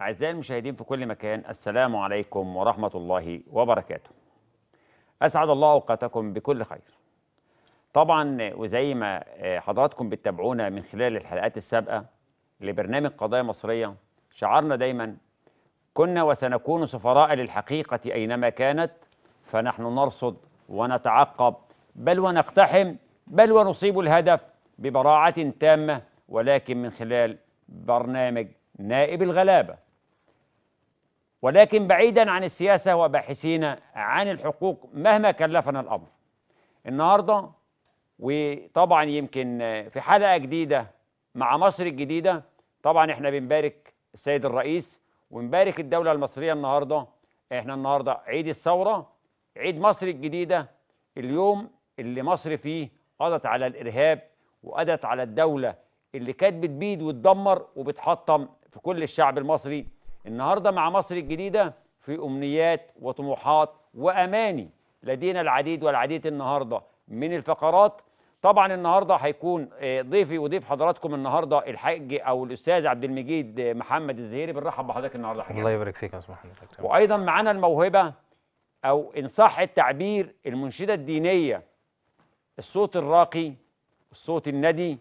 أعزائي المشاهدين في كل مكان السلام عليكم ورحمة الله وبركاته أسعد الله أوقاتكم بكل خير طبعا وزي ما آه، حضراتكم بتتابعونا من خلال الحلقات السابقة لبرنامج قضايا مصرية شعرنا دايما كنا وسنكون سفراء للحقيقة أينما كانت فنحن نرصد ونتعقب بل ونقتحم بل ونصيب الهدف ببراعة تامة ولكن من خلال برنامج نائب الغلابة ولكن بعيدا عن السياسة وباحثين عن الحقوق مهما كلفنا الأمر النهاردة وطبعا يمكن في حلقة جديدة مع مصر الجديدة طبعا احنا بنبارك السيد الرئيس ونبارك الدولة المصرية النهاردة احنا النهاردة عيد الثورة عيد مصر الجديدة اليوم اللي مصر فيه قضت على الإرهاب وقضت على الدولة اللي كانت بتبيد وتدمر وبتحطم في كل الشعب المصري النهارده مع مصر الجديده في امنيات وطموحات واماني لدينا العديد والعديد النهارده من الفقرات طبعا النهارده هيكون آه، ضيفي وضيف حضراتكم النهارده الحاج او الاستاذ عبد المجيد آه، محمد الزهيري بنرحب بحضرتك النهارده حاجة. الله يبارك فيك يا استاذ محمد وايضا معانا الموهبه او ان صح التعبير المنشده الدينيه الصوت الراقي الصوت الندي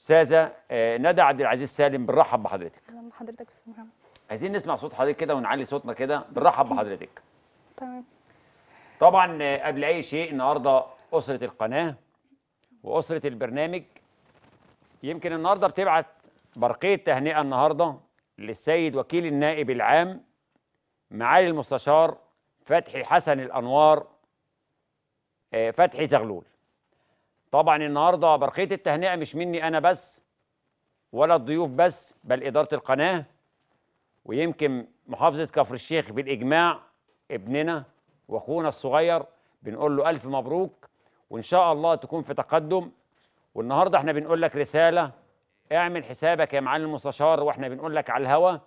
استاذه آه، ندى عبد العزيز سالم بنرحب بحضرتك اهلا بحضرتك يا استاذ محمد عايزين نسمع صوت حضرتك كده ونعلي صوتنا كده بنرحب بحضرتك تمام طبعا آه، قبل اي شيء النهارده اسره القناه واسره البرنامج يمكن النهارده بتبعت برقيه تهنئه النهارده للسيد وكيل النائب العام معالي المستشار فتحي حسن الانوار آه، فتحي زغلول طبعا النهارده برقيه التهنئه مش مني انا بس ولا الضيوف بس بل اداره القناه ويمكن محافظه كفر الشيخ بالاجماع ابننا واخونا الصغير بنقول له الف مبروك وان شاء الله تكون في تقدم والنهارده احنا بنقول لك رساله اعمل حسابك يا معالي المستشار واحنا بنقول لك على الهوا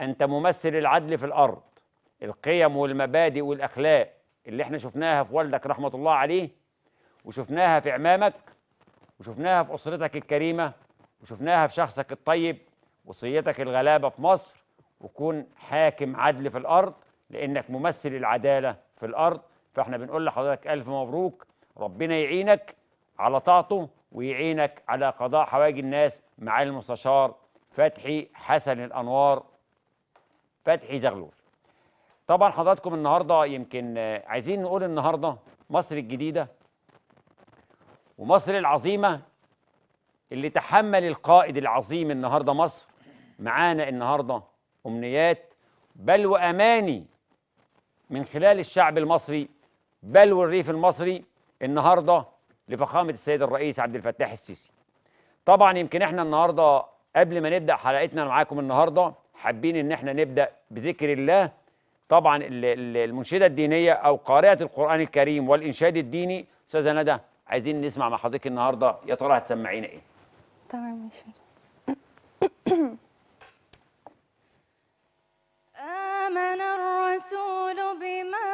انت ممثل العدل في الارض القيم والمبادئ والاخلاق اللي احنا شفناها في والدك رحمه الله عليه وشفناها في عمامك وشفناها في أسرتك الكريمة وشفناها في شخصك الطيب وصيتك الغلابة في مصر وكون حاكم عدل في الأرض لأنك ممثل العدالة في الأرض فإحنا بنقول لحضرتك ألف مبروك ربنا يعينك على طاعته ويعينك على قضاء حوائج الناس مع المستشار فتحي حسن الأنوار فتحي زغلول طبعا حضراتكم النهارده يمكن عايزين نقول النهارده مصر الجديده ومصر العظيمة اللي تحمل القائد العظيم النهاردة مصر معانا النهاردة أمنيات بل وأماني من خلال الشعب المصري بل والريف المصري النهاردة لفخامة السيد الرئيس عبد الفتاح السيسي طبعا يمكن احنا النهاردة قبل ما نبدأ حلقتنا معاكم النهاردة حابين ان احنا نبدأ بذكر الله طبعا المنشدة الدينية أو قارئة القرآن الكريم والإنشاد الديني أستاذة ندى عايزين نسمع مع حضرتك النهارده يا ترى هتسمعينا ايه تمام ماشي آمن الرسول بما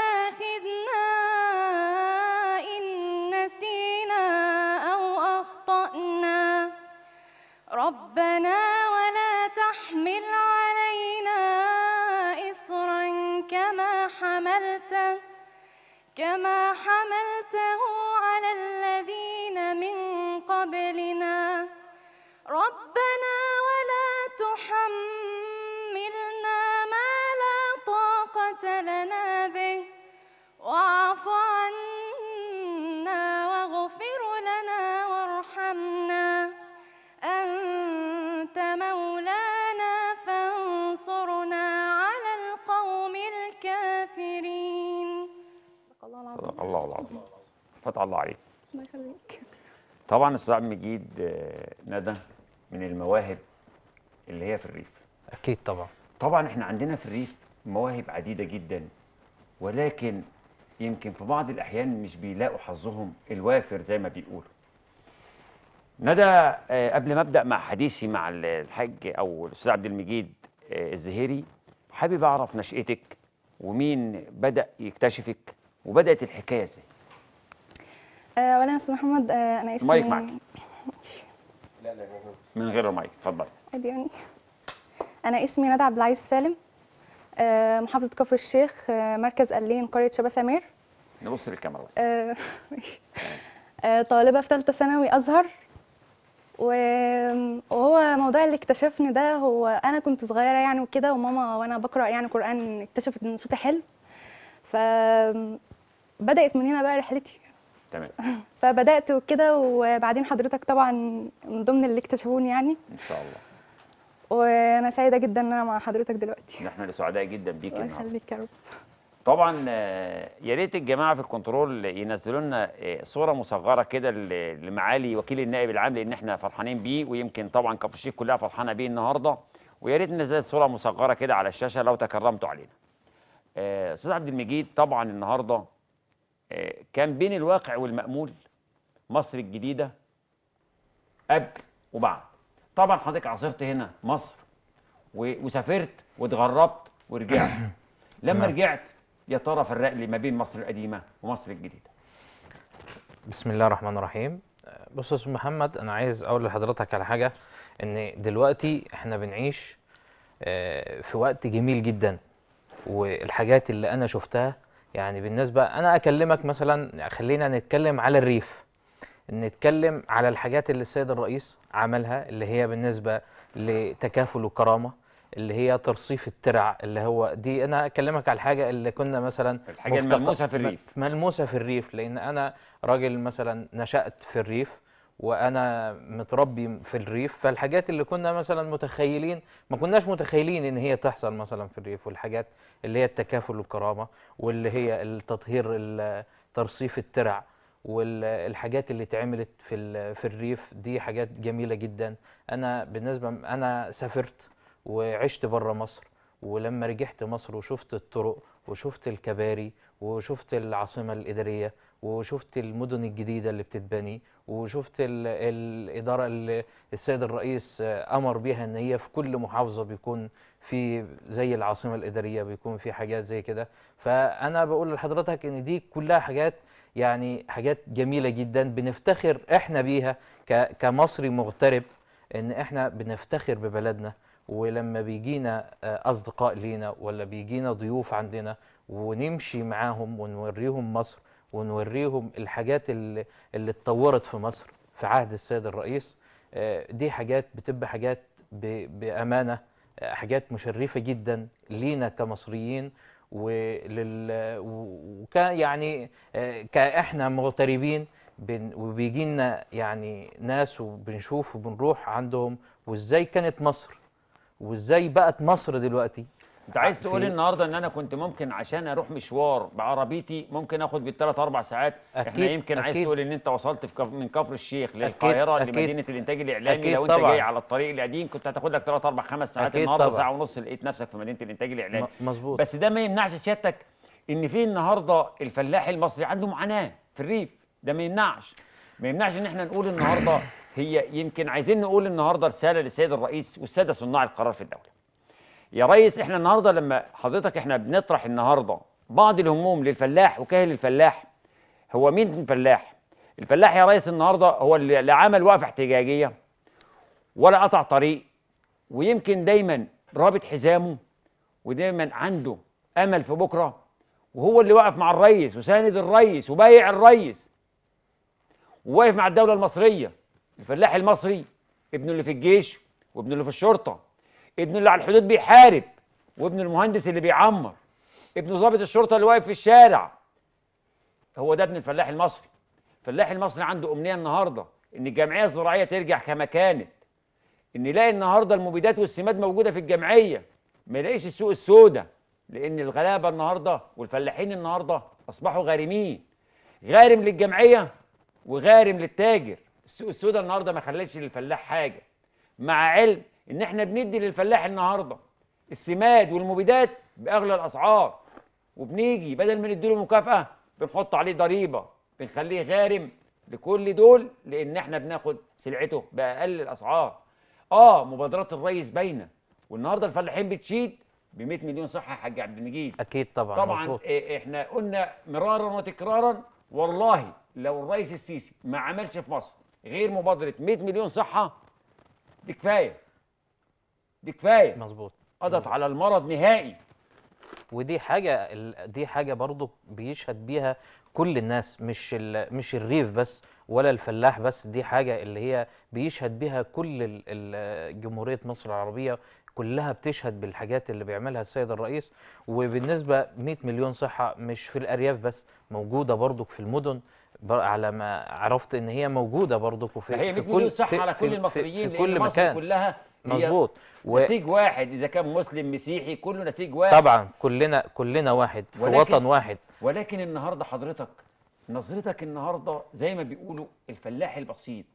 ربنا ولا تحمل علينا إصرا كما حملته كما حملته على الذين من قبلنا ربنا الله العظيم فتح الله عليك الله يخليك طبعا استاذ عبد المجيد آه، ندى من المواهب اللي هي في الريف اكيد طبعا طبعا احنا عندنا في الريف مواهب عديده جدا ولكن يمكن في بعض الاحيان مش بيلاقوا حظهم الوافر زي ما بيقولوا ندى آه، قبل ما ابدا مع حديثي مع الحاج او الاستاذ عبد المجيد آه، الزهيري حابب اعرف نشاتك ومين بدا يكتشفك وبدات الحكايه ازاي؟ اولا آه، يا استاذ محمد آه، انا اسمي مايك معك لا لا من غير المايك اتفضلي يعني انا اسمي ندى عبد العزيز سالم آه، محافظه كفر الشيخ مركز قلين قريه شبا سمير نبص للكاميرا بس طالبه في ثالثه ثانوي ازهر وهو موضوع اللي اكتشفني ده هو انا كنت صغيره يعني وكده وماما وانا بقرا يعني قران اكتشفت ان صوتي حلو ف بدات من هنا بقى رحلتي تمام فبدات وكده وبعدين حضرتك طبعا من ضمن اللي اكتشفوني يعني ان شاء الله وانا سعيده جدا ان انا مع حضرتك دلوقتي احنا سعداء جدا بيك الله يخليك يا رب طبعا آه، يا ريت الجماعه في الكنترول ينزلوا لنا آه، صوره مصغره كده لمعالي وكيل النائب العام لان احنا فرحانين بيه ويمكن طبعا كفرشيك كلها فرحانه بيه النهارده ويا ريت ننزل صوره مصغره كده على الشاشه لو تكرمتوا علينا آه، استاذ عبد المجيد طبعا النهارده كان بين الواقع والمأمول مصر الجديدة قبل وبعد طبعا حضرتك عاصرت هنا مصر وسافرت واتغربت ورجعت لما نعم. رجعت يا ترى فرق لي ما بين مصر القديمة ومصر الجديدة بسم الله الرحمن الرحيم بص يا استاذ محمد انا عايز اقول لحضرتك على حاجه ان دلوقتي احنا بنعيش آه، في وقت جميل جدا والحاجات اللي انا شفتها يعني بالنسبه انا اكلمك مثلا خلينا نتكلم على الريف نتكلم على الحاجات اللي السيد الرئيس عملها اللي هي بالنسبه لتكافل الكرامه اللي هي ترصيف الترع اللي هو دي انا اكلمك على الحاجه اللي كنا مثلا الحاجه الملموسه في الريف ملموسه في الريف لان انا راجل مثلا نشات في الريف وانا متربي في الريف فالحاجات اللي كنا مثلا متخيلين ما كناش متخيلين ان هي تحصل مثلا في الريف والحاجات اللي هي التكافل والكرامه واللي هي التطهير ترصيف الترع والحاجات اللي اتعملت في في الريف دي حاجات جميله جدا انا بالنسبه انا سافرت وعشت بره مصر ولما رجعت مصر وشفت الطرق وشفت الكباري وشفت العاصمه الاداريه وشفت المدن الجديده اللي بتتبني وشفت الـ الاداره اللي السيد الرئيس امر بها ان هي في كل محافظه بيكون في زي العاصمه الاداريه بيكون في حاجات زي كده فانا بقول لحضرتك ان دي كلها حاجات يعني حاجات جميله جدا بنفتخر احنا بيها كمصري مغترب ان احنا بنفتخر ببلدنا ولما بيجينا آه، اصدقاء لينا ولا بيجينا ضيوف عندنا ونمشي معاهم ونوريهم مصر ونوريهم الحاجات اللي, اللي اتطورت في مصر في عهد السيد الرئيس آه، دي حاجات بتبقى حاجات بأمانة آه، حاجات مشرفة جدا لينا كمصريين ولل وك يعني آه، كاحنا مغتربين وبيجي لنا يعني ناس وبنشوف وبنروح عندهم وازاي كانت مصر وازاي بقت مصر دلوقتي انت عايز آه، تقول النهارده ان انا كنت ممكن عشان اروح مشوار بعربيتي ممكن اخد بالثلاث اربع ساعات أكيد احنا يمكن أكيد عايز تقول ان انت وصلت في كف من كفر الشيخ للقاهره أكيد لمدينه الانتاج الاعلامي لو انت جاي على الطريق القديم كنت هتاخد لك ثلاث اربع خمس ساعات النهارده ساعه ونص لقيت نفسك في مدينه الانتاج الاعلامي مظبوط بس ده ما يمنعش سيادتك ان في النهارده الفلاح المصري عنده معاناه في الريف ده ما يمنعش ما يمنعش ان احنا نقول النهارده هي يمكن عايزين نقول النهارده رساله للسيد الرئيس والساده صناع القرار في الدوله يا ريس احنا النهارده لما حضرتك احنا بنطرح النهارده بعض الهموم للفلاح وكاهل الفلاح هو مين الفلاح؟ الفلاح يا ريس النهارده هو اللي لا عمل وقفه احتجاجيه ولا قطع طريق ويمكن دايما رابط حزامه ودايما عنده امل في بكره وهو اللي واقف مع الريس وساند الريس وبايع الريس وواقف مع الدوله المصريه الفلاح المصري ابنه اللي في الجيش وابنه اللي في الشرطه ابن اللي على الحدود بيحارب وابن المهندس اللي بيعمر ابن ضابط الشرطه اللي واقف في الشارع هو ده ابن الفلاح المصري الفلاح المصري عنده امنيه النهارده ان الجمعيه الزراعيه ترجع كما كانت ان يلاقي النهارده المبيدات والسماد موجوده في الجمعيه ما يلاقيش السوق السوداء لان الغلابه النهارده والفلاحين النهارده اصبحوا غارمين غارم للجمعيه وغارم للتاجر السوق السوداء النهارده ما خلتش للفلاح حاجه مع علم ان احنا بندي للفلاح النهارده السماد والمبيدات باغلى الاسعار وبنيجي بدل ما نديله مكافاه بنحط عليه ضريبه بنخليه غارم لكل دول لان احنا بناخد سلعته باقل الاسعار اه مبادرات الريس باينه والنهارده الفلاحين بتشيد ب 100 مليون صحه يا حاج عبد المجيد اكيد طبعا طبعا مزبوط. إيه، احنا قلنا مرارا وتكرارا والله لو الرئيس السيسي ما عملش في مصر غير مبادره 100 مليون صحه دي كفايه دي كفايه مظبوط قضت على المرض نهائي ودي حاجه دي حاجه برضو بيشهد بيها كل الناس مش مش الريف بس ولا الفلاح بس دي حاجه اللي هي بيشهد بيها كل جمهوريه مصر العربيه كلها بتشهد بالحاجات اللي بيعملها السيد الرئيس وبالنسبه 100 مليون صحه مش في الارياف بس موجوده برضك في المدن على ما عرفت ان هي موجوده برضك وفي هي في كل صحه على كل المصريين في كل مصر مكان. كلها مظبوط و... نسيج واحد اذا كان مسلم مسيحي كله نسيج واحد طبعا كلنا كلنا واحد في ولكن... وطن واحد ولكن النهارده حضرتك نظرتك النهارده زي ما بيقولوا الفلاح البسيط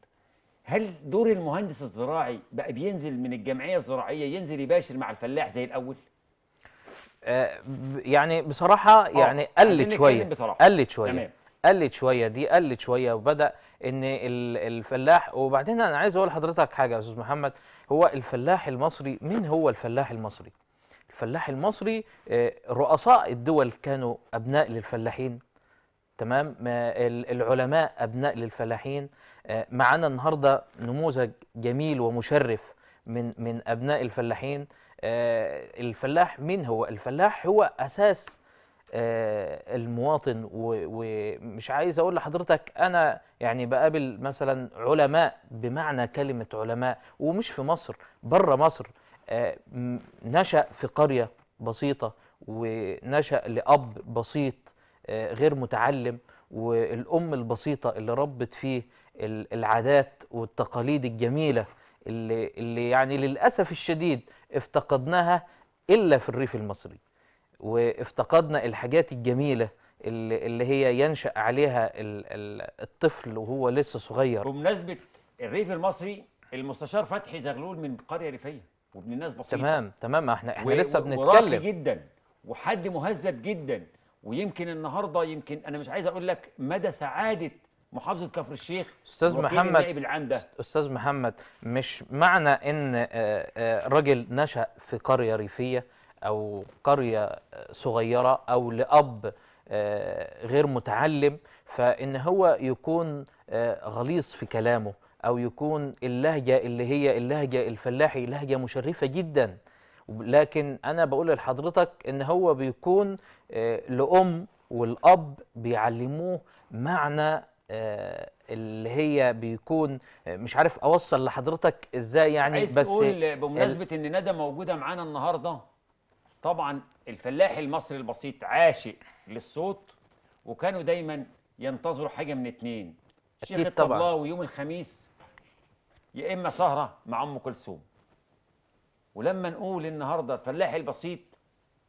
هل دور المهندس الزراعي بقى بينزل من الجمعيه الزراعيه ينزل يباشر مع الفلاح زي الاول؟ آه يعني بصراحه أوه. يعني قلت شويه بصراحة. قلت شويه تمام. قلت شويه دي قلت شويه وبدا ان الفلاح وبعدين انا عايز اقول لحضرتك حاجه يا استاذ محمد هو الفلاح المصري من هو الفلاح المصري الفلاح المصري آه، رؤساء الدول كانوا أبناء للفلاحين تمام العلماء أبناء للفلاحين آه، معانا النهاردة نموذج جميل ومشرف من من أبناء الفلاحين آه، الفلاح مين هو الفلاح هو أساس آه، المواطن ومش عايز اقول لحضرتك انا يعني بقابل مثلا علماء بمعنى كلمه علماء ومش في مصر بره مصر آه، نشا في قريه بسيطه ونشا لاب بسيط آه، غير متعلم والام البسيطه اللي ربت فيه العادات والتقاليد الجميله اللي, اللي يعني للاسف الشديد افتقدناها الا في الريف المصري وافتقدنا الحاجات الجميله اللي هي ينشا عليها الطفل وهو لسه صغير بمناسبه الريف المصري المستشار فتحي زغلول من قريه ريفيه وابن الناس بسيطه تمام تمام احنا احنا لسه بنتكلم جدا وحد مهذب جدا ويمكن النهارده يمكن انا مش عايز اقول لك مدى سعاده محافظه كفر الشيخ استاذ محمد استاذ محمد مش معنى ان آه، آه، رجل نشا في قريه ريفيه أو قرية صغيرة أو لأب آه، غير متعلم فإن هو يكون آه، غليظ في كلامه أو يكون اللهجة اللي هي اللهجة الفلاحي لهجة مشرفة جدا لكن أنا بقول لحضرتك إن هو بيكون آه، لأم والأب بيعلموه معنى اللي هي بيكون مش عارف اوصل لحضرتك ازاي يعني عايز بس تقول بمناسبه ان ندى موجوده معانا النهارده طبعا الفلاح المصري البسيط عاشق للصوت وكانوا دايما ينتظروا حاجه من اتنين شيخ الطبلاوي يوم الخميس يا اما سهره مع ام كلثوم ولما نقول النهارده الفلاح البسيط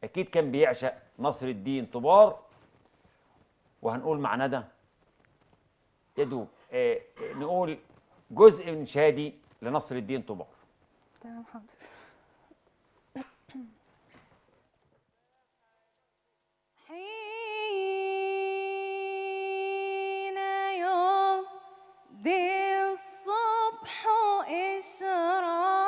اكيد كان بيعشق نصر الدين طبار وهنقول مع ندى يا دوب آه، آه، نقول جزء من شادي لنصر الدين طبار تمام حاضر دي الصبح إشراق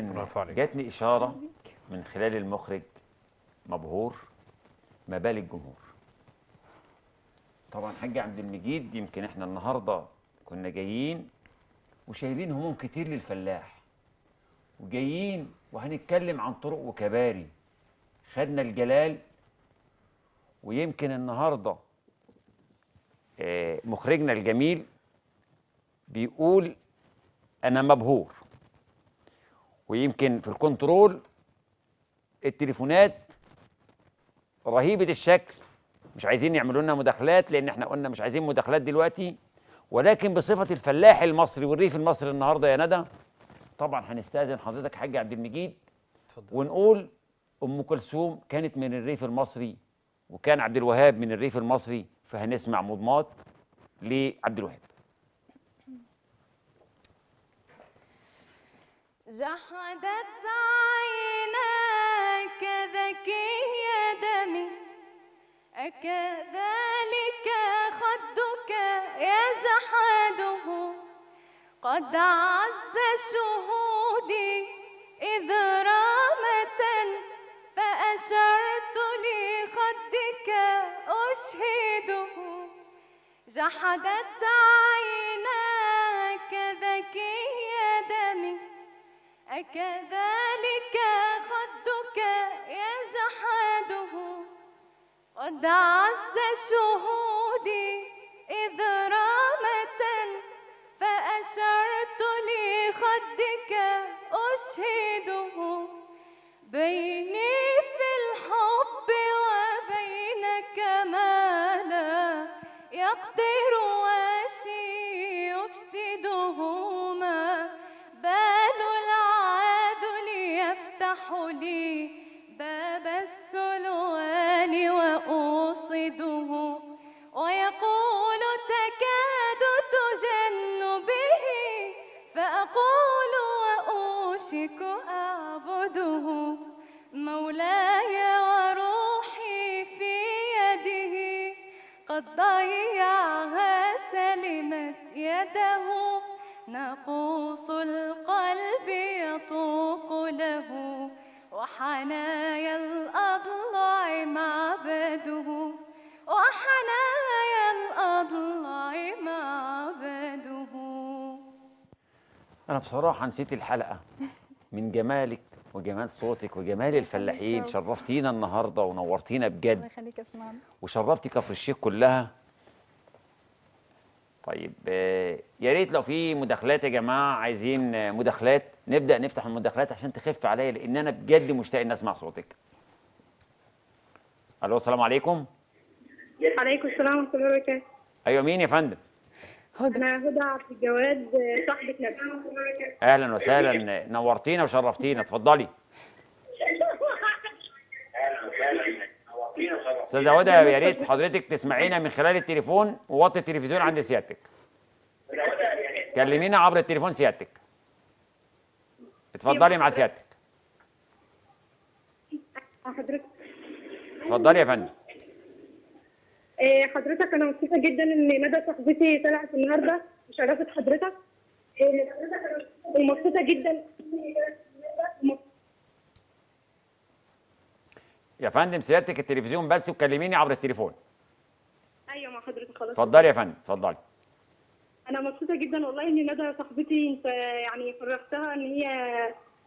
لكن جاتني إشارة من خلال المخرج مبهور ما بال الجمهور طبعا حاج عبد المجيد يمكن احنا النهارده كنا جايين وشايلين هموم كتير للفلاح وجايين وهنتكلم عن طرق وكباري خدنا الجلال ويمكن النهارده آه، مخرجنا الجميل بيقول انا مبهور ويمكن في الكنترول التليفونات رهيبه الشكل مش عايزين يعملوا لنا مداخلات لان احنا قلنا مش عايزين مداخلات دلوقتي ولكن بصفه الفلاح المصري والريف المصري النهارده يا ندى طبعا هنستاذن حضرتك حاج عبد المجيد ونقول ام كلثوم كانت من الريف المصري وكان عبد الوهاب من الريف المصري فهنسمع مضمات لعبد الوهاب جحدت عيناك ذكي دمي أكذلك خدك يجحده قد عز شهودي إذ رامة فأشرت لخدك أشهده جحدت عيناك أكذلك خدك يجحده قد عز شهودي إذ رامة فأشرت لخدك أشهده بيني في الحب وبينك ما لا يقدر يفتح لي باب السلوان وأوصده ويقول تكاد تجن به فأقول وأوشك أعبده مولاي وروحي في يده قد ضيعها سلمت يده نقول وحنايا الأضلع معبده وحنايا الأضلع معبده أنا بصراحة نسيت الحلقة من جمالك وجمال صوتك وجمال الفلاحين شرفتينا النهارده ونورتينا بجد الله يخليك يا وشرفتي كفر الشيخ كلها طيب آه، يا ريت لو في مداخلات يا جماعه عايزين مداخلات نبدا نفتح المداخلات عشان تخف عليا لان انا بجد مشتاق ان اسمع صوتك الو السلام عليكم عليكم السلام ورحمه الله وبركاته ايوه مين يا فندم هدى انا هدى عبد الجواد صاحبه نبيل اهلا وسهلا نورتينا وشرفتينا اتفضلي استاذه هدى يا ريت حضرتك تسمعينا من خلال التليفون ووطي التلفزيون عند سيادتك كلمينا عبر التليفون سيادتك اتفضلي مع سيادتك حضرتك اتفضلي يا فندم آه، حضرتك انا مبسوطه جدا ان مدى صاحبتي طلعت النهارده وشرفت حضرتك ومبسوطه آه، جدا يا فندم سيادتك التلفزيون بس وكلميني عبر التليفون ايوه مع حضرتك خلاص اتفضلي يا فندم اتفضلي انا مبسوطه جدا والله ان ندى صاحبتي انت يعني فرحتها ان هي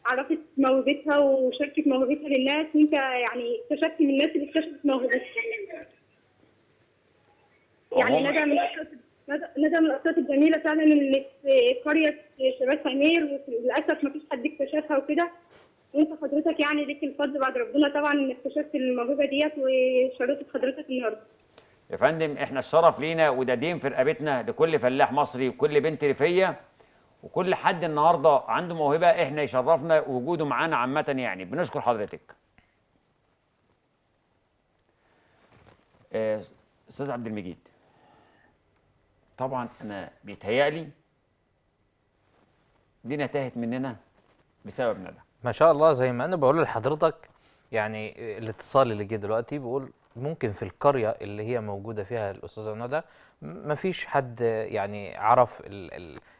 عرفت موهبتها وشاركت موهبتها للناس وانت يعني اكتشفت من الناس اللي اكتشفت موهبتها يعني ندى من ندى من الاشخاص الجميله فعلا اللي في قريه شباب سمير وللاسف ما فيش حد اكتشفها وكده وانت حضرتك يعني ليك الفضل بعد ربنا طبعا انك اكتشفت الموهبه ديت وشاركت حضرتك النهارده يا فندم احنا الشرف لينا وده دين في رقبتنا لكل فلاح مصري وكل بنت ريفيه وكل حد النهارده عنده موهبه احنا يشرفنا وجوده معانا عامه يعني بنشكر حضرتك. آه، استاذ عبد المجيد طبعا انا بيتهيألي دي تاهت مننا بسبب ندى ما شاء الله زي ما انا بقول لحضرتك يعني الاتصال اللي جه دلوقتي بيقول ممكن في القريه اللي هي موجوده فيها الاستاذه ندى مفيش حد يعني عرف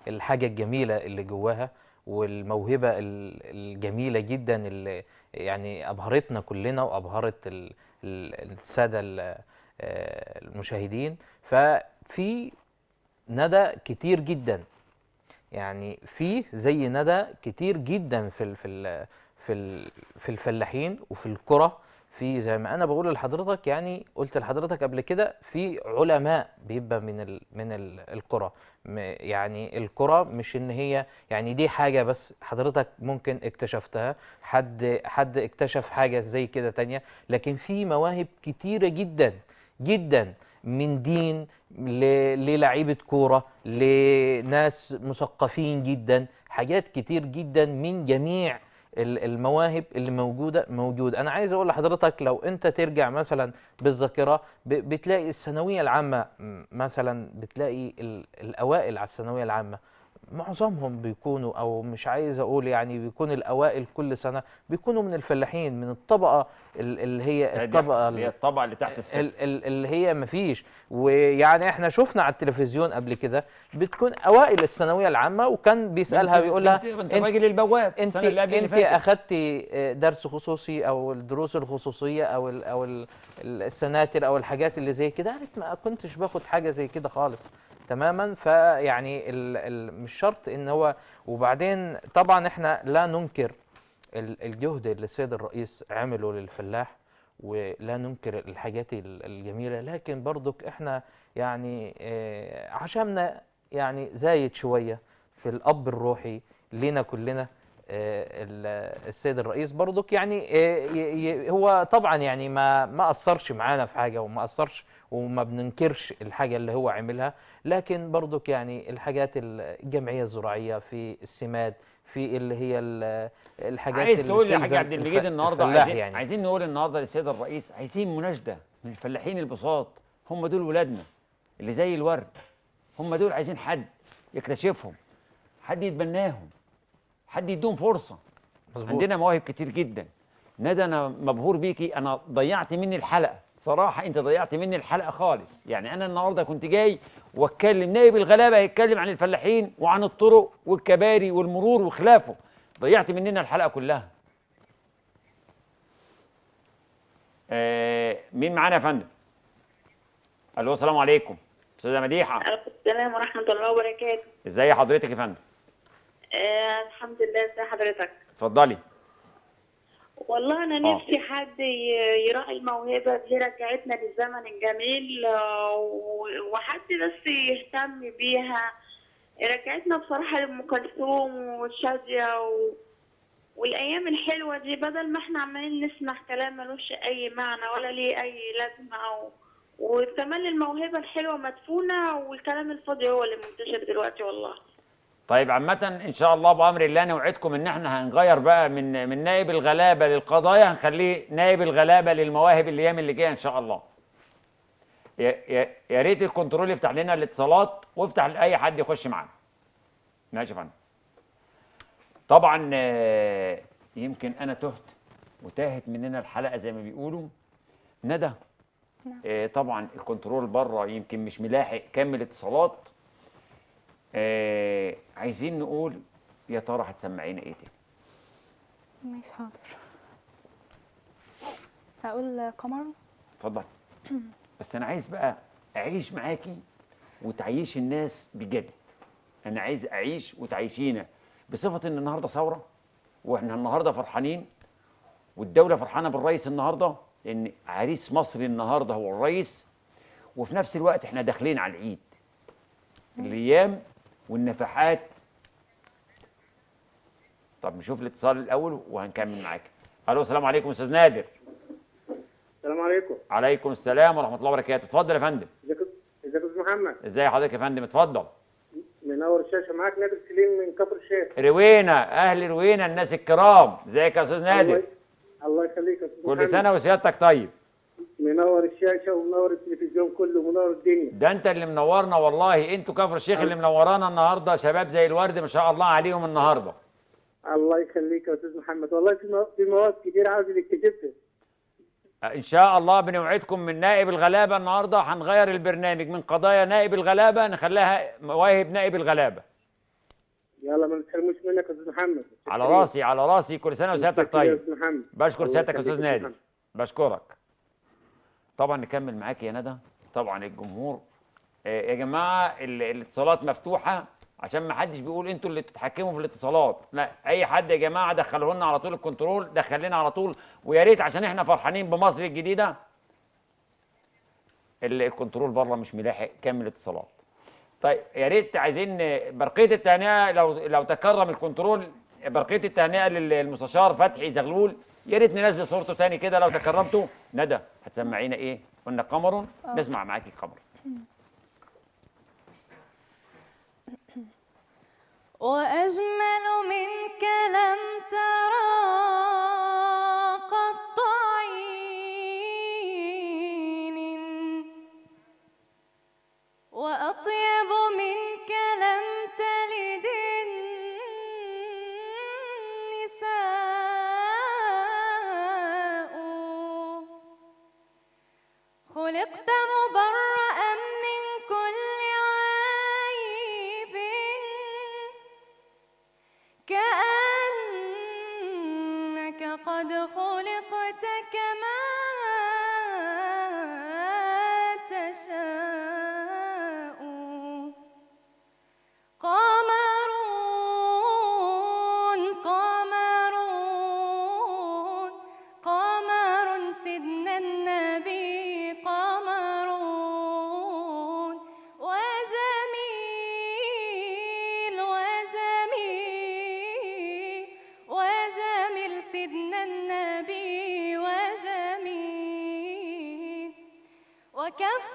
الحاجه الجميله اللي جواها والموهبه الجميله جدا اللي يعني ابهرتنا كلنا وابهرت الساده آه، المشاهدين ففي ندى كتير جدا يعني في زي ندى كتير جدا في في في الفلاحين وفي القرى في زي ما انا بقول لحضرتك يعني قلت لحضرتك قبل كده في علماء بيبقى من ال من الـ القرى يعني القرى مش ان هي يعني دي حاجه بس حضرتك ممكن اكتشفتها حد حد اكتشف حاجه زي كده تانية لكن في مواهب كتيره جدا جدا من دين للعيبه كوره لناس مثقفين جدا حاجات كتير جدا من جميع المواهب اللي موجوده موجوده انا عايز اقول لحضرتك لو انت ترجع مثلا بالذاكره بتلاقي الثانويه العامه مثلا بتلاقي الاوائل على الثانويه العامه معظمهم بيكونوا او مش عايز اقول يعني بيكون الاوائل كل سنه بيكونوا من الفلاحين من الطبقه اللي هي يعني الطبقه اللي هي الطبقه اللي تحت السن اللي هي مفيش ويعني احنا شفنا على التلفزيون قبل كده بتكون اوائل الثانويه العامه وكان بيسالها بيقول لها انت راجل البواب انت انت اخذتي آه، درس خصوصي او الدروس الخصوصيه او الـ او السناتر او الحاجات اللي زي كده قالت ما كنتش باخد حاجه زي كده خالص تماما فيعني مش شرط ان هو وبعدين طبعا احنا لا ننكر الجهد اللي السيد الرئيس عمله للفلاح ولا ننكر الحاجات الجميله لكن برضك احنا يعني آه، عشمنا يعني زايد شويه في الاب الروحي لينا كلنا آه، السيد الرئيس برضك يعني آه، هو طبعا يعني ما ما اثرش معانا في حاجه وما اثرش وما بننكرش الحاجه اللي هو عملها لكن برضك يعني الحاجات الجمعيه الزراعيه في السماد في اللي هي الحاجات عايز تقول حاج عبد المجيد النهارده عايزين يعني. عايزين نقول النهارده للسيد الرئيس عايزين مناشده من الفلاحين البساط هم دول ولادنا اللي زي الورد هم دول عايزين حد يكتشفهم حد يتبناهم حد يديهم فرصه مزبوط. عندنا مواهب كتير جدا ندى انا مبهور بيكي انا ضيعت مني الحلقه صراحه انت ضيعت مني الحلقه خالص يعني انا النهارده كنت جاي واتكلم نائب الغلابه هيتكلم عن الفلاحين وعن الطرق والكباري والمرور وخلافه ضيعت مننا الحلقه كلها آه مين معانا يا فندم الو السلام عليكم استاذه مديحه السلام ورحمه الله وبركاته ازي حضرتك يا فندم آه الحمد لله ازي حضرتك اتفضلي والله انا آه. نفسي آه. حد يراعي الموهبه دي رجعتنا للزمن الجميل آه، وحد بس يهتم بيها رجعتنا بصراحه لام كلثوم والشاديه و... والايام الحلوه دي بدل ما احنا عمالين نسمع كلام ملوش اي معنى ولا ليه اي لازمه او وكمان الموهبه الحلوه مدفونه والكلام الفاضي هو اللي منتشر دلوقتي والله طيب عامة إن شاء الله بأمر الله نوعدكم إن إحنا هنغير بقى من من نائب الغلابة للقضايا هنخليه نائب الغلابة للمواهب الأيام اللي جاية إن شاء الله. يا يا ريت الكنترول يفتح لنا الاتصالات وافتح لأي حد يخش معانا. ماشي يا فندم. طبعا آه، يمكن أنا تهت وتاهت مننا الحلقة زي ما بيقولوا. ندى نعم. آه، طبعا الكنترول بره يمكن مش ملاحق كمل اتصالات آه عايزين نقول يا ترى هتسمعينا ايه تاني ماشي حاضر هقول قمر اتفضل بس انا عايز بقى اعيش معاكي وتعيشي الناس بجد انا عايز اعيش وتعيشينا بصفه ان النهارده ثوره واحنا النهارده فرحانين والدوله فرحانه بالرئيس النهارده لان عريس مصري النهارده هو الرئيس وفي نفس الوقت احنا داخلين على العيد الايام والنفحات طب نشوف الاتصال الاول وهنكمل معاك الو السلام عليكم استاذ نادر السلام عليكم عليكم السلام ورحمه الله وبركاته اتفضل يا فندم ازيك يا محمد ازي حضرتك يا فندم اتفضل منور الشاشه معاك نادر سليم من كفر الشيخ روينا اهل روينا الناس الكرام ازيك يا استاذ نادر الله يخليك كل سنه وسيادتك طيب منور الشاشه ومنور التلفزيون كله منور الدنيا ده انت اللي منورنا والله انتوا كفر الشيخ اللي منورانا النهارده شباب زي الورد ما شاء الله عليهم النهارده الله يخليك يا استاذ محمد والله في مواد كتير عاوز نكتشفها ان شاء الله بنوعدكم من نائب الغلابه النهارده هنغير البرنامج من قضايا نائب الغلابه نخليها مواهب نائب الغلابه يلا ما نتحرموش منك يا استاذ محمد على راسي على راسي كل سنه وسيادتك طيب بشكر سيادتك يا استاذ نادي بشكرك طبعا نكمل معاك يا ندى طبعا الجمهور آه، يا جماعه الاتصالات مفتوحه عشان ما حدش بيقول انتوا اللي بتتحكموا في الاتصالات لا اي حد يا جماعه دخله لنا على طول الكنترول دخل لنا على طول ويا ريت عشان احنا فرحانين بمصر الجديده الكنترول بره مش ملاحق كمل اتصالات طيب يا ريت عايزين برقيه التهنئه لو لو تكرم الكنترول برقيه التهنئه للمستشار فتحي زغلول يا ريت ننزل صورته تاني كده لو تكرمتوا ندى هتسمعينا ايه قلنا قمر نسمع معاكي قمر واجمل منك لم ترى قط عين واطيب منك لم خلقت مبرا وكف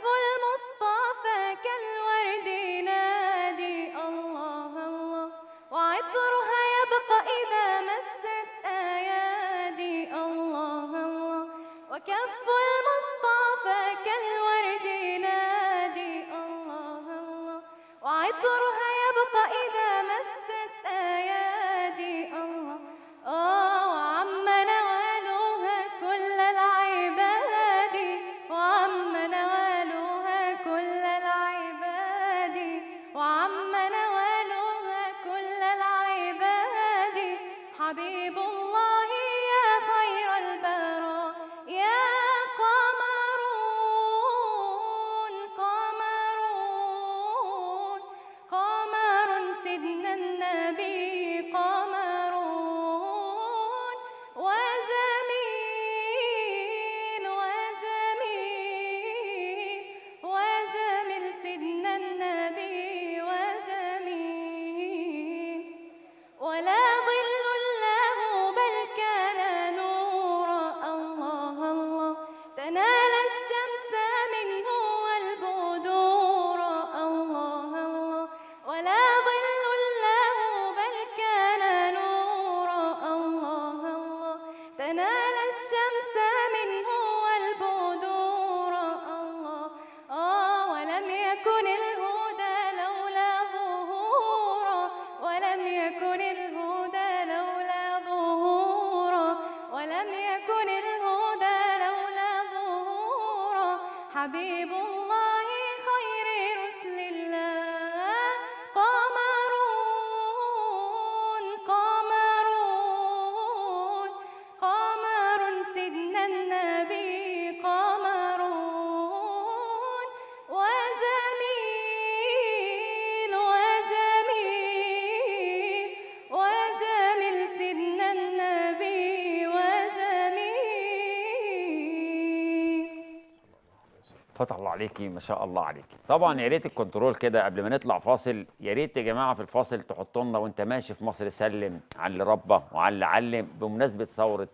فتح الله عليكي ما شاء الله عليكي طبعا يا ريت الكنترول كده قبل ما نطلع فاصل يا ريت يا جماعه في الفاصل تحطوا لنا وانت ماشي في مصر سلم على اللي ربى وعلى اللي علم بمناسبه ثوره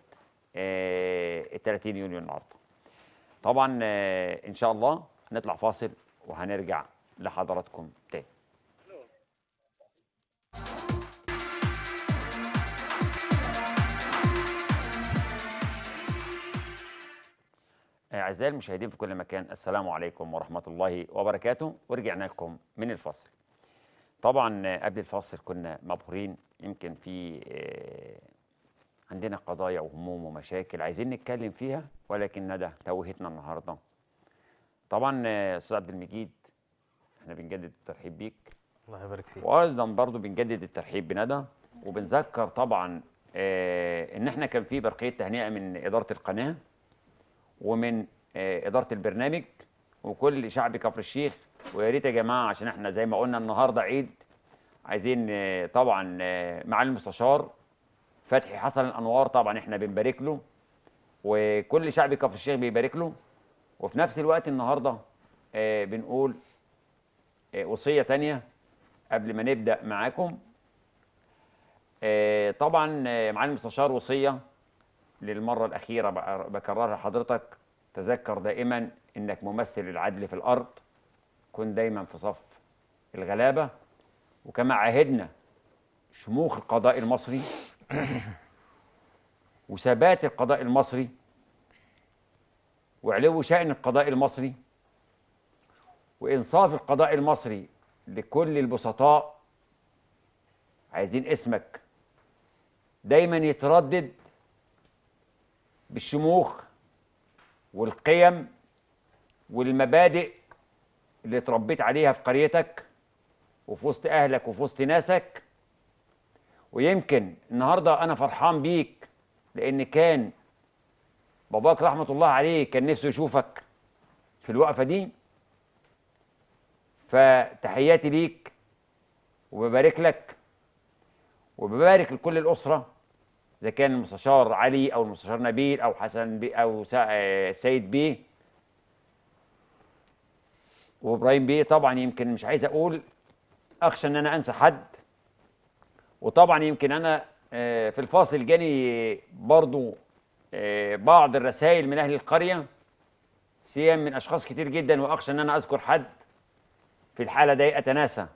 آه، ال 30 يونيو النهارده طبعا آه، ان شاء الله هنطلع فاصل وهنرجع لحضراتكم أعزائي المشاهدين في كل مكان السلام عليكم ورحمة الله وبركاته ورجعنا لكم من الفاصل طبعا قبل الفاصل كنا مبهورين يمكن في آه، عندنا قضايا وهموم ومشاكل عايزين نتكلم فيها ولكن ندى توهتنا النهارده طبعا آه، استاذ عبد المجيد احنا بنجدد الترحيب بيك الله يبارك فيك وايضا برضو بنجدد الترحيب بندى وبنذكر طبعا آه، ان احنا كان في برقيه تهنئه من اداره القناه ومن آه، اداره البرنامج وكل شعب كفر الشيخ ويا ريت يا جماعه عشان احنا زي ما قلنا النهارده عيد عايزين آه، طبعا آه، مع المستشار فتحي حسن الانوار طبعا احنا بنبارك له وكل شعب كفر الشيخ بيبارك له وفي نفس الوقت النهارده بنقول وصيه تانية قبل ما نبدا معاكم طبعا معالي المستشار وصيه للمره الاخيره بكررها لحضرتك تذكر دائما انك ممثل العدل في الارض كن دايما في صف الغلابه وكما عاهدنا شموخ القضاء المصري وثبات القضاء المصري وعلو شأن القضاء المصري وإنصاف القضاء المصري لكل البسطاء عايزين اسمك دايما يتردد بالشموخ والقيم والمبادئ اللي اتربيت عليها في قريتك وفي وسط اهلك وفي وسط ناسك ويمكن النهارده انا فرحان بيك لان كان باباك رحمه الله عليه كان نفسه يشوفك في الوقفه دي فتحياتي ليك وببارك لك وببارك لكل الاسره اذا كان المستشار علي او المستشار نبيل او حسن بي او السيد آه، بيه وابراهيم بيه طبعا يمكن مش عايز اقول اخشى ان انا انسى حد وطبعا يمكن انا آه، في الفاصل جاني برضو آه، بعض الرسائل من اهل القريه سيام من اشخاص كتير جدا واخشى ان انا اذكر حد في الحاله دي اتناسى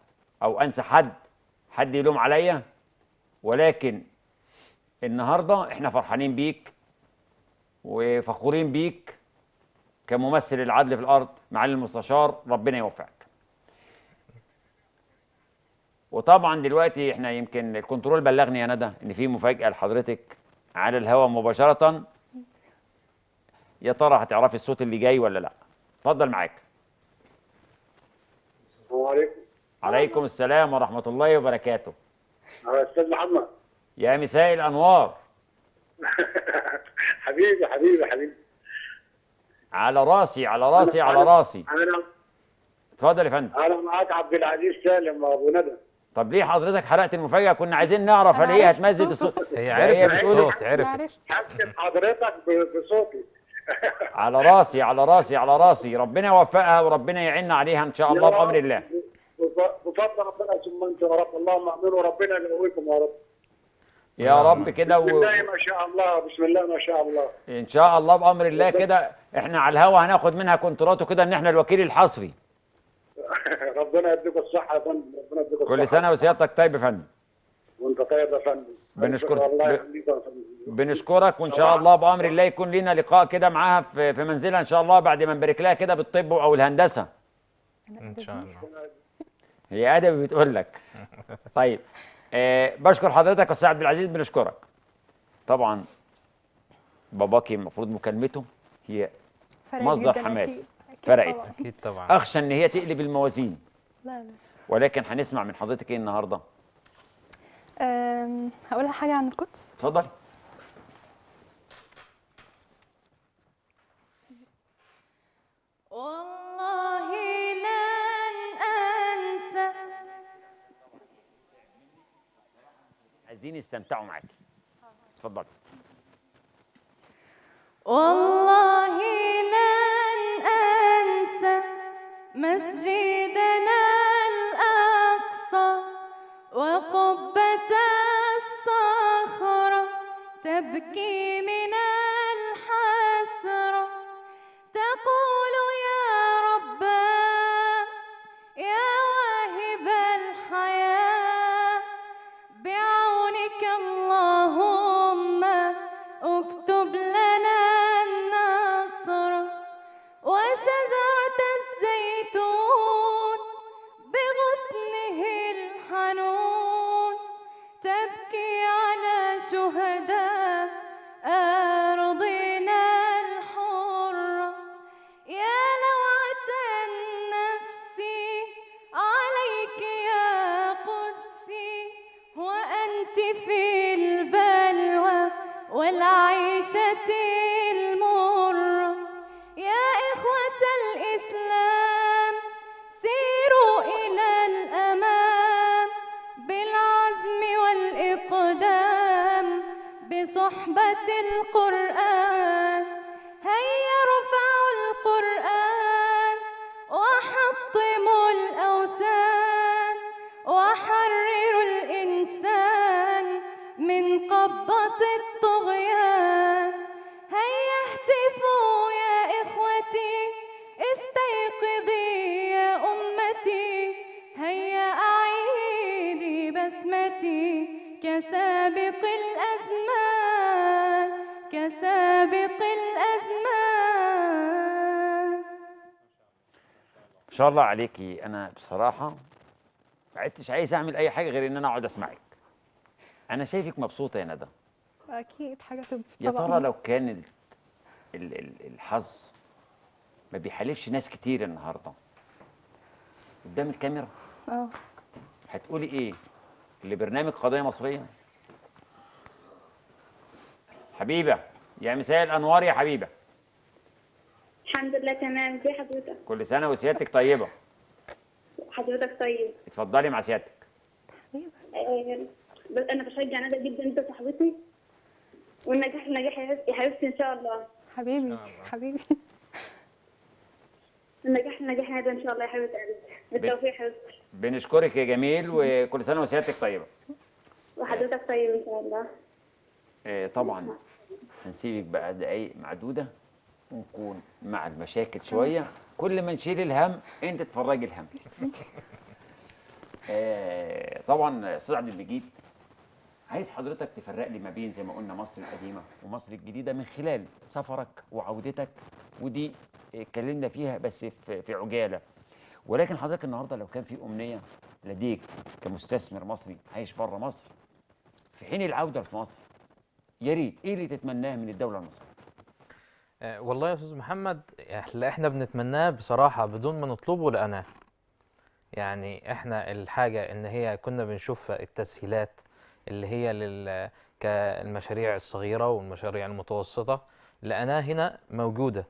او انسى حد حد يلوم عليا ولكن النهارده احنا فرحانين بيك وفخورين بيك كممثل العدل في الارض معالي المستشار ربنا يوفقك وطبعا دلوقتي احنا يمكن الكنترول بلغني يا ندى ان في مفاجاه لحضرتك على الهواء مباشره يا ترى هتعرفي الصوت اللي جاي ولا لا اتفضل معاك السلام عليكم عليكم السلام ورحمه الله وبركاته استاذ محمد يا مساء الأنوار حبيبي حبيبي حبيبي على راسي على راسي على راسي أنا اتفضل يا فندم أنا معاك عبد العزيز سالم أبو ندى طب ليه حضرتك حرقت المفاجأة كنا عايزين نعرف هل هي هتمزج الصوت هي عرفت الصوت عرفت حضرتك بصوتي على راسي على راسي على راسي ربنا يوفقها وربنا يعيننا عليها ان شاء الله بامر الله بفضل ربنا ثم انت يا رب اللهم امين وربنا يقويكم يا رب يا رب كده و... بسم الله ما شاء الله بسم الله ما شاء الله ان شاء الله بامر الله كده احنا على الهوا هناخد منها كنترات كده ان احنا الوكيل الحصري ربنا يديك الصحه يا فندم ربنا يديك الصحه كل سنه وسيادتك طيب يا فندم وانت طيب يا فندم بنشكر ب... بنشكرك وان شاء الله بامر الله يكون لنا لقاء كده معاها في... في منزلها ان شاء الله بعد ما نبارك لها كده بالطب او الهندسه ان شاء الله هي ادبي بتقول لك طيب آه بشكر حضرتك استاذ عبد العزيز بنشكرك طبعا باباكي المفروض مكالمته هي مصدر حماس أكيد. فرقت اكيد طبعا اخشى ان هي تقلب الموازين لا لا ولكن هنسمع من حضرتك ايه النهارده هقول حاجه عن القدس اتفضلي عايزين يستمتعوا معاكي اتفضلي والله لن انسى مسجدنا الاقصى وقبه الصخره تبكي من الحسره تقول شاء الله عليكي انا بصراحه ما عدتش عايز اعمل اي حاجه غير ان انا اقعد اسمعك انا شايفك مبسوطه يا ندى اكيد حاجه تبسط يا ترى لو كان الحظ ما بيحالفش ناس كتير النهارده قدام الكاميرا اه هتقولي ايه لبرنامج قضيه مصريه حبيبه يا مساء الانوار يا حبيبه الحمد لله تمام ازي حضرتك كل سنه وسيادتك طيبه حضرتك طيب اتفضلي مع سيادتك آه، بس انا بشجع ندى جدا انت صاحبتي والنجاح نجاح يا حبيبتي ان شاء الله حبيبي حبيبي النجاح نجاح ندى ان شاء الله يا حبيبتي قلبي بالتوفيق يا حبيبتي بنشكرك يا جميل وكل سنه وسيادتك طيبه وحضرتك طيب ان شاء الله آه، طبعا هنسيبك بقى دقايق معدوده نكون مع المشاكل شويه كل ما نشيل الهم انت تفرجي الهم آه، طبعا استاذ عبد المجيد عايز حضرتك تفرق لي ما بين زي ما قلنا مصر القديمه ومصر الجديده من خلال سفرك وعودتك ودي اتكلمنا فيها بس في عجاله ولكن حضرتك النهارده لو كان في امنيه لديك كمستثمر مصري عايش بره مصر في حين العوده في مصر يا ريت ايه اللي تتمناه من الدوله المصريه آه، والله يا استاذ محمد اللي احنا بنتمناه بصراحه بدون ما نطلبه لقناه يعني احنا الحاجه ان هي كنا بنشوف التسهيلات اللي هي لل كالمشاريع الصغيره والمشاريع المتوسطه لقناه هنا موجوده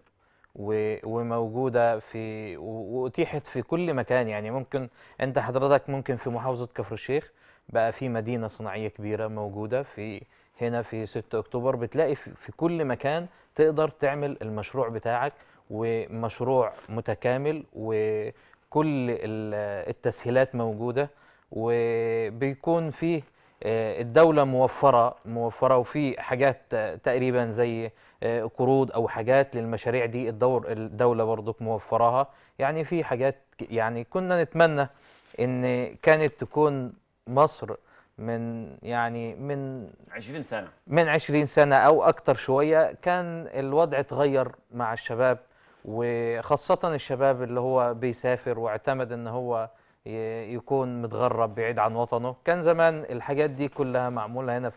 وموجوده في واتيحت في كل مكان يعني ممكن انت حضرتك ممكن في محافظه كفر الشيخ بقى في مدينه صناعيه كبيره موجوده في هنا في 6 اكتوبر بتلاقي في كل مكان تقدر تعمل المشروع بتاعك ومشروع متكامل وكل التسهيلات موجوده وبيكون فيه آه، الدوله موفره موفره وفي حاجات تقريبا زي آه، قروض او حاجات للمشاريع دي الدور الدوله برضك موفراها يعني في حاجات يعني كنا نتمنى ان كانت تكون مصر من يعني من 20 سنه من 20 سنه او اكثر شويه كان الوضع اتغير مع الشباب وخاصه الشباب اللي هو بيسافر واعتمد ان هو يكون متغرب بعيد عن وطنه كان زمان الحاجات دي كلها معموله هنا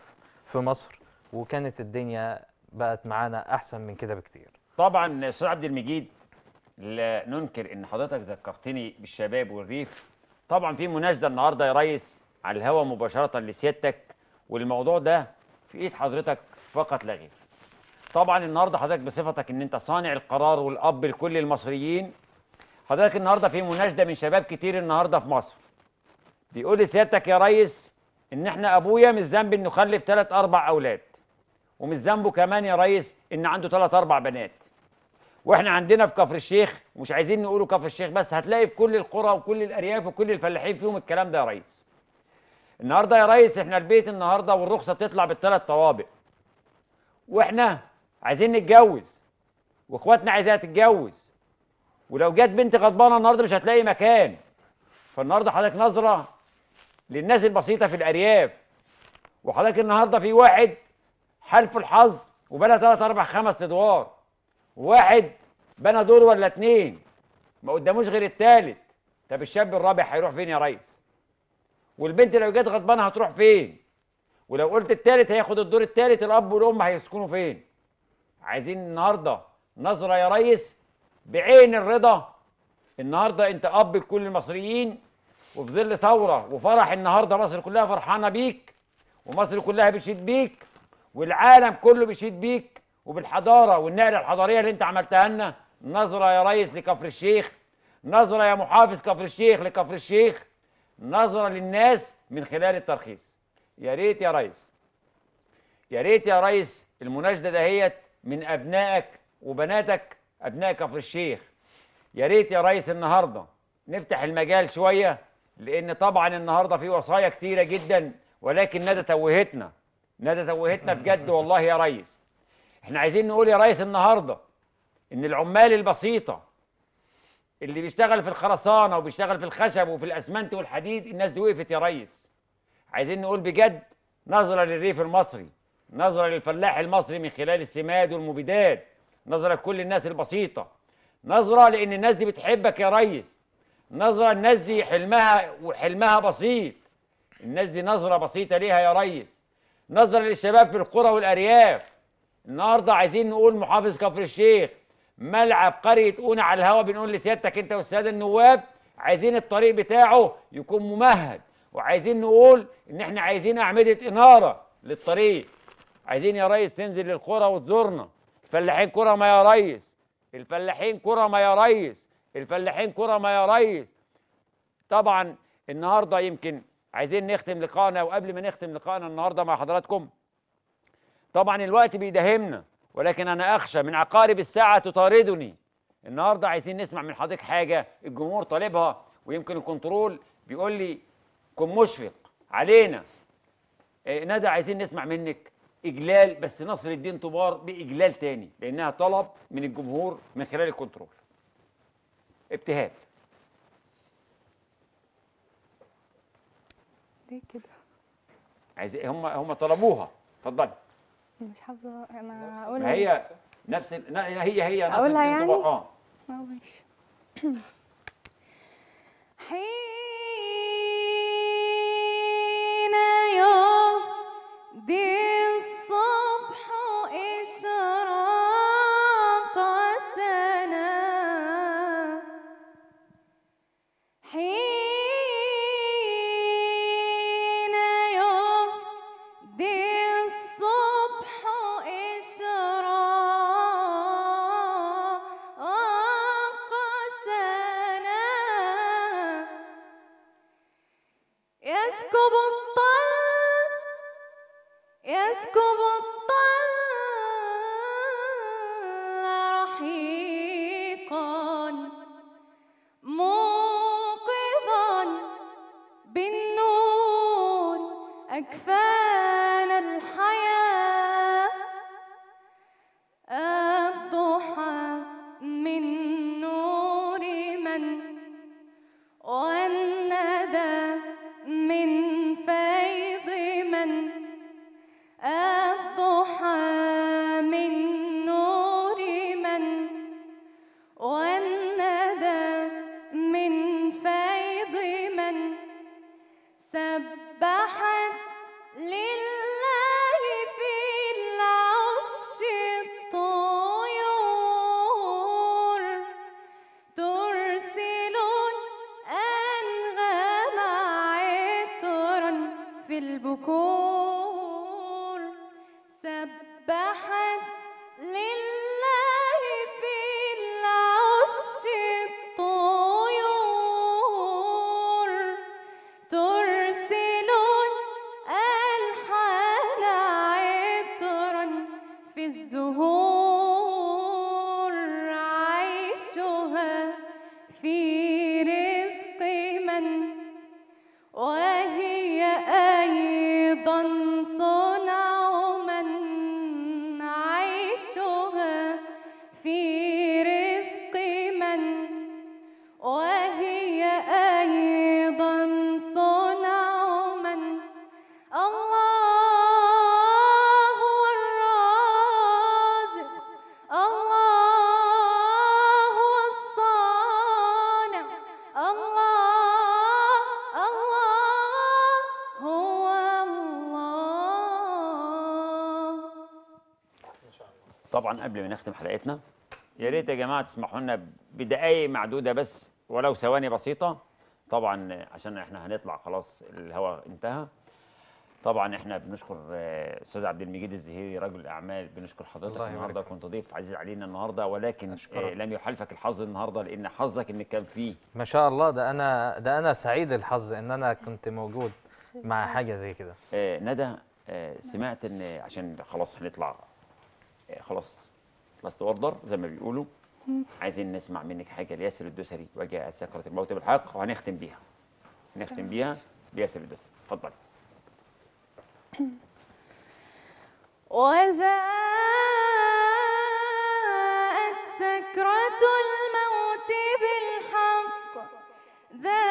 في مصر وكانت الدنيا بقت معانا احسن من كده بكتير طبعا استاذ عبد المجيد لا ننكر ان حضرتك ذكرتني بالشباب والريف طبعا في مناشده النهارده يا ريس على الهواء مباشرة لسيادتك والموضوع ده في ايد حضرتك فقط لا غير. طبعا النهارده حضرتك بصفتك ان انت صانع القرار والاب لكل المصريين حضرتك النهارده في مناشده من شباب كتير النهارده في مصر. بيقول لسيادتك يا ريس ان احنا ابويا مش ذنب انه خلف ثلاث اربع اولاد. ومش ذنبه كمان يا ريس ان عنده ثلاث اربع بنات. واحنا عندنا في كفر الشيخ ومش عايزين نقوله كفر الشيخ بس هتلاقي في كل القرى وكل الارياف وكل الفلاحين فيهم الكلام ده يا ريس. النهارده يا ريس احنا البيت النهارده والرخصه بتطلع بالثلاث طوابق واحنا عايزين نتجوز واخواتنا عايزاها تتجوز ولو جت بنت غضبانه النهارده مش هتلاقي مكان فالنهارده حضرتك نظره للناس البسيطه في الارياف وحضرتك النهارده في واحد حلف الحظ وبنى ثلاث اربع خمس ادوار واحد بنى دور ولا اتنين ما قداموش غير التالت طب الشاب الرابع هيروح فين يا ريس والبنت لو جت غضبانه هتروح فين ولو قلت التالت هياخد الدور التالت الاب والام هيسكنوا فين عايزين النهارده نظره يا ريس بعين الرضا النهارده انت اب لكل المصريين وفي ظل ثوره وفرح النهارده مصر كلها فرحانه بيك ومصر كلها بتشيد بيك والعالم كله بيشيد بيك وبالحضاره والنقله الحضاريه اللي انت عملتها لنا نظره يا ريس لكفر الشيخ نظره يا محافظ كفر الشيخ لكفر الشيخ نظرة للناس من خلال الترخيص يا ريت يا ريس يا ريت يا ريس المناشده دهيت من ابنائك وبناتك ابناء كفر الشيخ يا ريت يا ريس النهارده نفتح المجال شويه لان طبعا النهارده في وصايا كتيره جدا ولكن ندى توهتنا ندى توهتنا بجد والله يا ريس احنا عايزين نقول يا ريس النهارده ان العمال البسيطه اللي بيشتغل في الخرسانه وبيشتغل في الخشب وفي الاسمنت والحديد الناس دي وقفت يا ريس عايزين نقول بجد نظره للريف المصري نظره للفلاح المصري من خلال السماد والمبيدات نظره لكل الناس البسيطه نظره لان الناس دي بتحبك يا ريس نظره الناس دي حلمها وحلمها بسيط الناس دي نظره بسيطه ليها يا ريس نظره للشباب في القرى والارياف النهارده عايزين نقول محافظ كفر الشيخ ملعب قرية أونة على الهواء بنقول لسيادتك أنت والسادة النواب عايزين الطريق بتاعه يكون ممهد وعايزين نقول إن إحنا عايزين أعمدة إنارة للطريق عايزين يا ريس تنزل للقرى وتزورنا الفلاحين كرة ما يا ريس الفلاحين كرة ما يا ريس الفلاحين كرة ما يا ريس طبعا النهارده يمكن عايزين نختم لقائنا وقبل ما نختم لقائنا النهارده مع حضراتكم طبعا الوقت بيداهمنا ولكن أنا أخشى من عقارب الساعة تطاردني النهاردة عايزين نسمع من حضرتك حاجة الجمهور طالبها ويمكن الكنترول بيقول لي كن مشفق علينا إيه، ندى عايزين نسمع منك إجلال بس نصر الدين طبار بإجلال تاني لأنها طلب من الجمهور من خلال الكنترول ابتهال ليه كده عايز هم هم طلبوها اتفضلي يعني مش حافظه انا اقول هي نفس هي هي نفس اقولها يعني آه. اه ماشي حين يوم قبل ما نختم حلقتنا يا ريت يا جماعه تسمحوا لنا بدقائق معدوده بس ولو ثواني بسيطه طبعا عشان احنا هنطلع خلاص الهواء انتهى طبعا احنا بنشكر آه، استاذ عبد المجيد الزهيري رجل الاعمال بنشكر حضرتك النهارده كنت ضيف عزيز علينا النهارده ولكن آه لم يحالفك الحظ النهارده لان حظك ان كان فيه ما شاء الله ده انا ده انا سعيد الحظ ان انا كنت موجود مع حاجه زي كده آه، ندى آه، سمعت ان عشان خلاص هنطلع إيه، خلاص خلاص اوردر زي ما بيقولوا عايزين نسمع منك حاجه لياسر الدوسري وجاء سكره الموت بالحق وهنختم بيها نختم بيها لياسر الدوسري اتفضلي وجاءت سكرة الموت بالحق ذا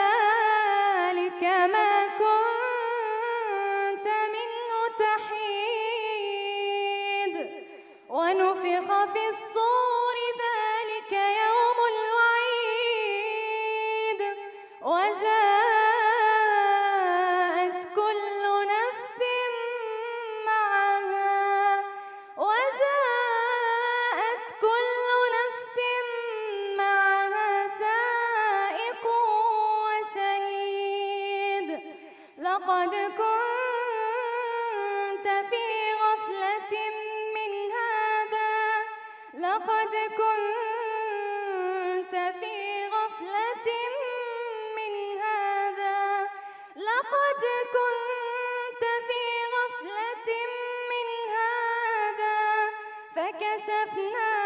كشفنا